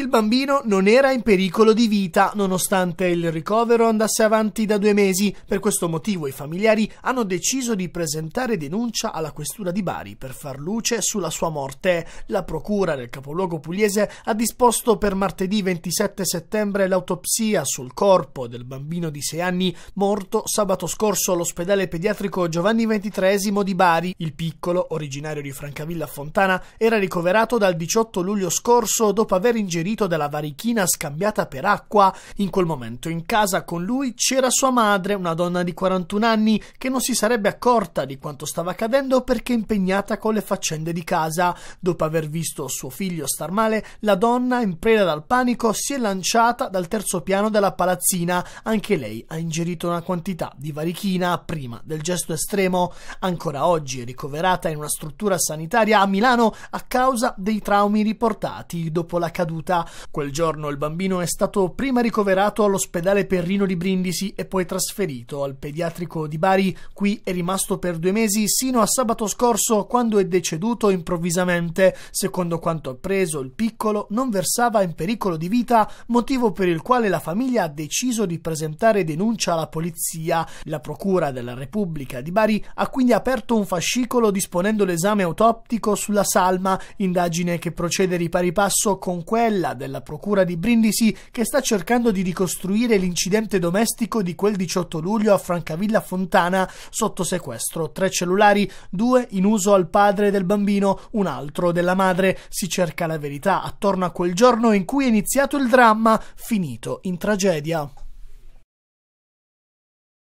Il bambino non era in pericolo di vita, nonostante il ricovero andasse avanti da due mesi. Per questo motivo i familiari hanno deciso di presentare denuncia alla questura di Bari per far luce sulla sua morte. La procura del capoluogo pugliese ha disposto per martedì 27 settembre l'autopsia sul corpo del bambino di 6 anni morto sabato scorso all'ospedale pediatrico Giovanni XXIII di Bari. Il piccolo, originario di Francavilla Fontana, era ricoverato dal 18 luglio scorso dopo aver ingerito ferito dalla varichina scambiata per acqua. In quel momento in casa con lui c'era sua madre, una donna di 41 anni, che non si sarebbe accorta di quanto stava accadendo perché impegnata con le faccende di casa. Dopo aver visto suo figlio star male, la donna, in preda dal panico, si è lanciata dal terzo piano della palazzina. Anche lei ha ingerito una quantità di varichina prima del gesto estremo. Ancora oggi è ricoverata in una struttura sanitaria a Milano a causa dei traumi riportati dopo la caduta sanità. Quel giorno il bambino è stato prima ricoverato all'ospedale Perrino di Brindisi e poi trasferito al pediatrico di Bari. Qui è rimasto per due mesi sino a sabato scorso quando è deceduto improvvisamente. Secondo quanto appreso, il piccolo non versava in pericolo di vita, motivo per il quale la famiglia ha deciso di presentare denuncia alla polizia. La Procura della Repubblica di Bari ha quindi aperto un fascicolo disponendo l'esame autoptico sulla salma, indagine che procede di pari passo con quella Stella della Procura di Brindisi che sta cercando di ricostruire l'incidente domestico di quel 18 luglio a Francavilla Fontana sotto sequestro. Tre cellulari, due in uso al padre del bambino, un altro della madre. Si cerca la verità attorno a quel giorno in cui è iniziato il dramma, finito in tragedia.